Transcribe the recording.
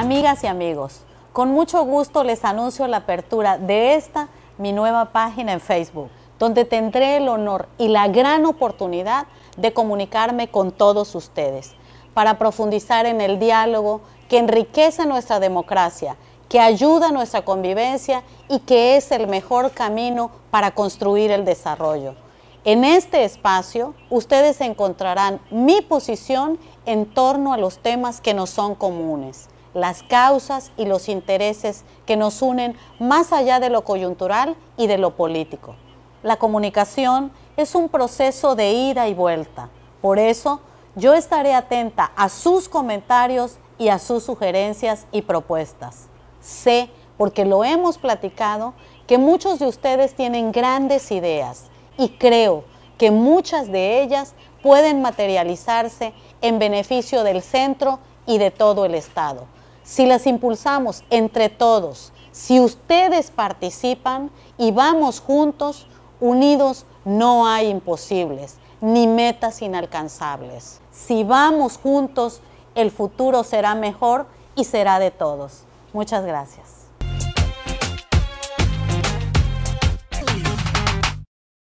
Amigas y amigos, con mucho gusto les anuncio la apertura de esta, mi nueva página en Facebook, donde tendré el honor y la gran oportunidad de comunicarme con todos ustedes para profundizar en el diálogo que enriquece nuestra democracia, que ayuda a nuestra convivencia y que es el mejor camino para construir el desarrollo. En este espacio ustedes encontrarán mi posición en torno a los temas que nos son comunes las causas y los intereses que nos unen más allá de lo coyuntural y de lo político. La comunicación es un proceso de ida y vuelta. Por eso, yo estaré atenta a sus comentarios y a sus sugerencias y propuestas. Sé, porque lo hemos platicado, que muchos de ustedes tienen grandes ideas y creo que muchas de ellas pueden materializarse en beneficio del centro y de todo el Estado si las impulsamos entre todos, si ustedes participan y vamos juntos, unidos no hay imposibles ni metas inalcanzables. Si vamos juntos, el futuro será mejor y será de todos. Muchas gracias.